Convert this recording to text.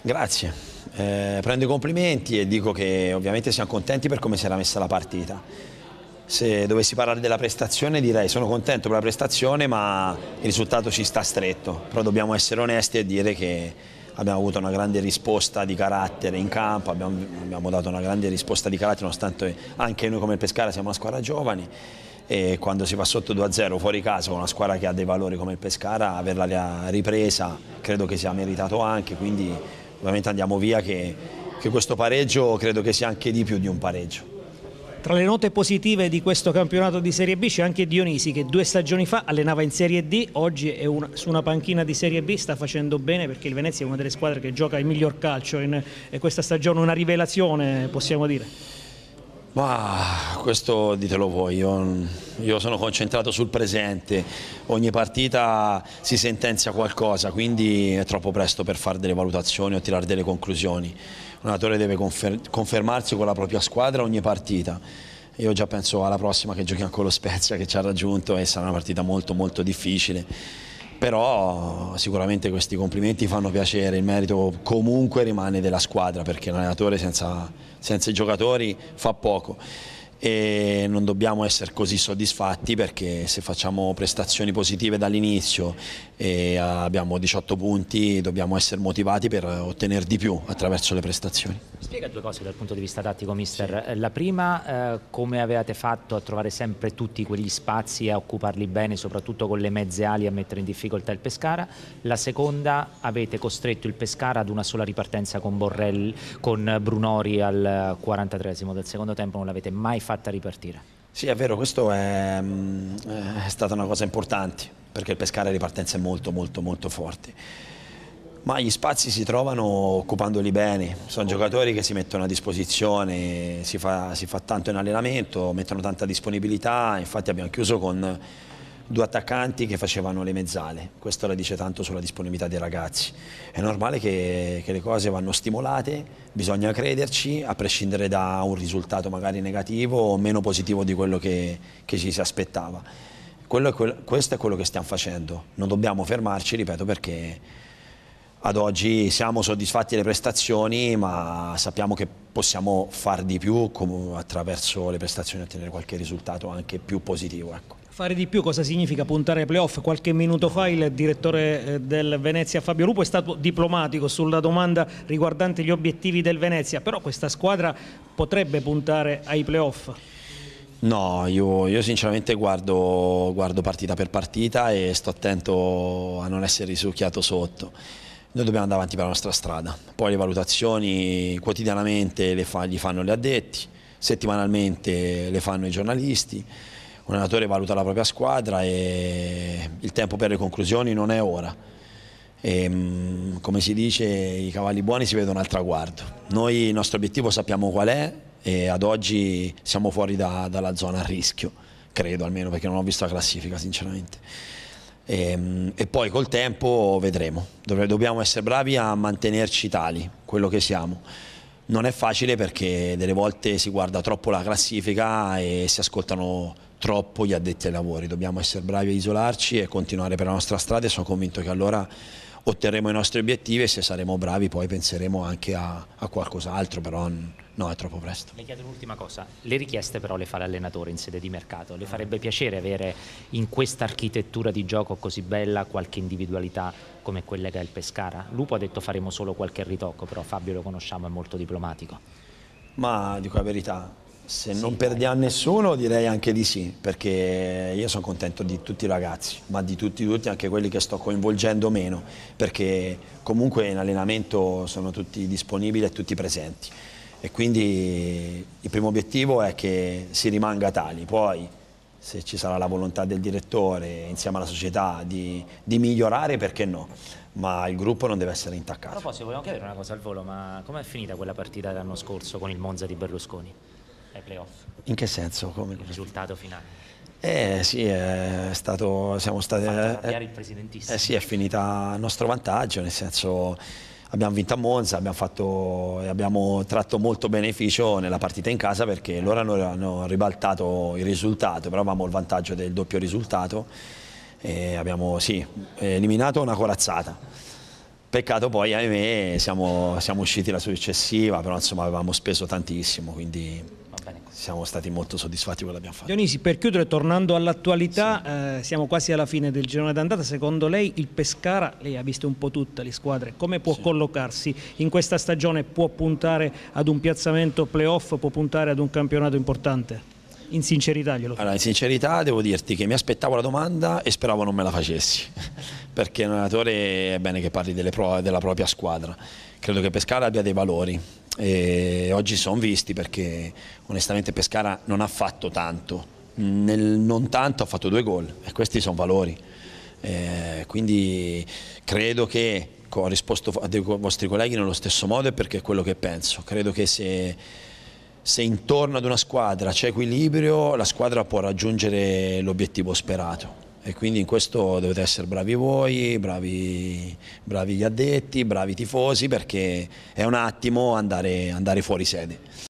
Grazie, eh, prendo i complimenti e dico che ovviamente siamo contenti per come si era messa la partita. Se dovessi parlare della prestazione direi sono contento per la prestazione ma il risultato ci sta stretto, però dobbiamo essere onesti e dire che abbiamo avuto una grande risposta di carattere in campo, abbiamo, abbiamo dato una grande risposta di carattere nonostante anche noi come Pescara siamo una squadra giovane e quando si va sotto 2-0 fuori casa con una squadra che ha dei valori come il Pescara averla ripresa credo che sia meritato anche quindi ovviamente andiamo via che, che questo pareggio credo che sia anche di più di un pareggio. Tra le note positive di questo campionato di Serie B c'è anche Dionisi che due stagioni fa allenava in Serie D, oggi è una, su una panchina di Serie B, sta facendo bene perché il Venezia è una delle squadre che gioca il miglior calcio e eh, questa stagione, è una rivelazione possiamo dire. Ma questo ditelo voi, io, io, sono concentrato sul presente, ogni partita si sentenzia qualcosa, quindi è troppo presto per fare delle valutazioni o tirare delle conclusioni. Un allenatore deve confer confermarsi con la propria squadra ogni partita. Io già penso alla prossima che giochiamo con lo Spezia che ci ha raggiunto e sarà una partita molto molto difficile però sicuramente questi complimenti fanno piacere, il merito comunque rimane della squadra perché l'allenatore senza, senza i giocatori fa poco e non dobbiamo essere così soddisfatti perché se facciamo prestazioni positive dall'inizio e abbiamo 18 punti dobbiamo essere motivati per ottenere di più attraverso le prestazioni. Spiega due cose dal punto di vista tattico, mister. Sì. Eh, la prima, eh, come avevate fatto a trovare sempre tutti quegli spazi e a occuparli bene, soprattutto con le mezze ali a mettere in difficoltà il Pescara. La seconda, avete costretto il Pescara ad una sola ripartenza con, Borrelli, con Brunori al 43 del secondo tempo, non l'avete mai fatta ripartire. Sì, è vero, questa è, mm, è stata una cosa importante, perché il Pescara è ripartenza molto molto molto forte. Ma gli spazi si trovano occupandoli bene, sono giocatori che si mettono a disposizione, si fa, si fa tanto in allenamento, mettono tanta disponibilità, infatti abbiamo chiuso con due attaccanti che facevano le mezzale, questo la dice tanto sulla disponibilità dei ragazzi. È normale che, che, le cose vanno stimolate, bisogna crederci, a prescindere da un risultato magari negativo o meno positivo di quello che, che ci si aspettava. Quello, quello, questo è quello che stiamo facendo, non dobbiamo fermarci, ripeto, perché ad oggi siamo soddisfatti delle prestazioni, ma sappiamo che possiamo far di più attraverso le prestazioni e ottenere qualche risultato anche più positivo. Ecco. Fare di più cosa significa puntare ai playoff? Qualche minuto fa il direttore eh, del Venezia Fabio Lupo è stato diplomatico sulla domanda riguardante gli obiettivi del Venezia, però questa squadra potrebbe puntare ai playoff? No, io, io sinceramente guardo, guardo partita per partita e sto attento a non essere risucchiato sotto noi dobbiamo andare avanti per la nostra strada. Poi le valutazioni quotidianamente le fa, gli fanno gli addetti, settimanalmente le fanno i giornalisti, un allenatore valuta la propria squadra e il tempo per le conclusioni non è ora. E, ehm, come si dice i cavalli buoni si vedono al traguardo. Noi il nostro obiettivo sappiamo qual è e ad oggi siamo fuori da, dalla zona a rischio, credo almeno perché non ho visto la classifica sinceramente. E, ehm, e, poi col tempo vedremo. dobbiamo essere bravi a mantenerci tali, quello che siamo. Non è facile perché delle volte si guarda troppo la classifica e si ascoltano troppo gli addetti ai lavori. Dobbiamo essere bravi a isolarci e continuare per la nostra strada e sono convinto che allora otterremo i nostri obiettivi e se saremo bravi poi penseremo anche a, a qualcos'altro, però No, è troppo presto. Le chiedo un'ultima cosa, le richieste però le fa l'allenatore in sede di mercato, le farebbe piacere avere in questa architettura di gioco così bella qualche individualità come quella che ha il Pescara? Lupo ha detto faremo solo qualche ritocco, però Fabio lo conosciamo, è molto diplomatico. Ma dico la verità, se sì, non perdiamo nessuno direi anche di sì, perché io sono contento di tutti i ragazzi, ma di tutti, tutti anche quelli che sto coinvolgendo meno, perché comunque in allenamento sono tutti disponibili e tutti presenti e quindi il primo obiettivo è che si rimanga tali, poi se ci sarà la volontà del direttore insieme alla società di, di migliorare perché no, ma il gruppo non deve essere intaccato. A proposito, vogliamo chiedere una cosa al volo, ma com'è finita quella partita l'anno scorso con il Monza di Berlusconi ai playoff? In che senso? Come... Il risultato finale. Eh sì, è stato, siamo stati... Fatto eh, eh, il presidentissimo. Eh sì, è finita a nostro vantaggio, nel senso abbiamo vinto a Monza, abbiamo, fatto, abbiamo, tratto molto beneficio nella partita in casa perché loro hanno, hanno ribaltato il risultato, però avevamo il vantaggio del doppio risultato e abbiamo sì, eliminato una corazzata. Peccato poi, ahimè, siamo, siamo usciti la successiva, però insomma avevamo speso tantissimo, quindi siamo stati molto soddisfatti quello che abbiamo fatto. Dionisi, per chiudere, tornando all'attualità, sì. eh, siamo quasi alla fine del girone d'andata. Secondo lei il Pescara, lei ha visto un po' tutte le squadre, come può sì. collocarsi in questa stagione? Può puntare ad un piazzamento playoff, può puntare ad un campionato importante? In sincerità glielo Allora, in sincerità devo dirti che mi aspettavo la domanda e speravo non me la facessi, perché un allenatore è bene che parli delle pro della propria squadra. Credo che Pescara abbia dei valori, e oggi sono visti perché onestamente Pescara non ha fatto tanto, nel non tanto ha fatto due gol e questi sono valori. Eh, quindi credo che ho risposto ai vostri colleghi nello stesso modo e perché è quello che penso. Credo che se, se intorno ad una squadra c'è equilibrio, la squadra può raggiungere l'obiettivo sperato e quindi in questo dovete essere bravi voi, bravi, bravi gli addetti, bravi i tifosi perché è un attimo andare, andare fuori sede.